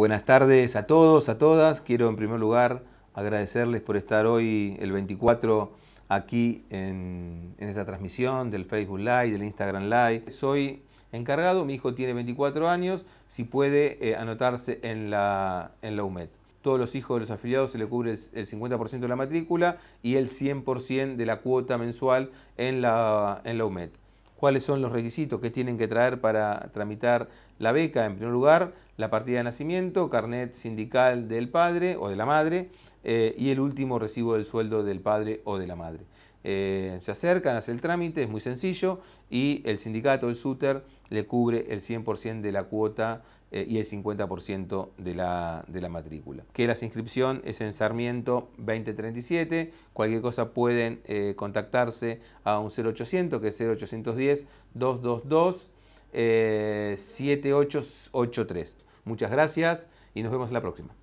Buenas tardes a todos, a todas. Quiero en primer lugar agradecerles por estar hoy el 24 aquí en, esta transmisión del Facebook Live, del Instagram Live. Soy encargado, mi hijo tiene 24 años, si puede eh, anotarse en la, en la UMED. Todos los hijos de los afiliados se le cubre el, 50% de la matrícula y el 100% de la cuota mensual en la, en la UMED. ¿Cuáles son los requisitos que tienen que traer para tramitar la beca? En primer lugar, la partida de nacimiento, carnet sindical del padre o de la madre eh, y el último recibo del sueldo del padre o de la madre. Eh, se acercan, hace el trámite, es muy sencillo y el sindicato, el SUTER, le cubre el 100% de la cuota eh, y el 50% de la, matrícula. Que la inscripción es en Sarmiento 2037, cualquier cosa pueden contactarse a un 0800 que es 0810 222 7883. Muchas gracias y nos vemos en la próxima.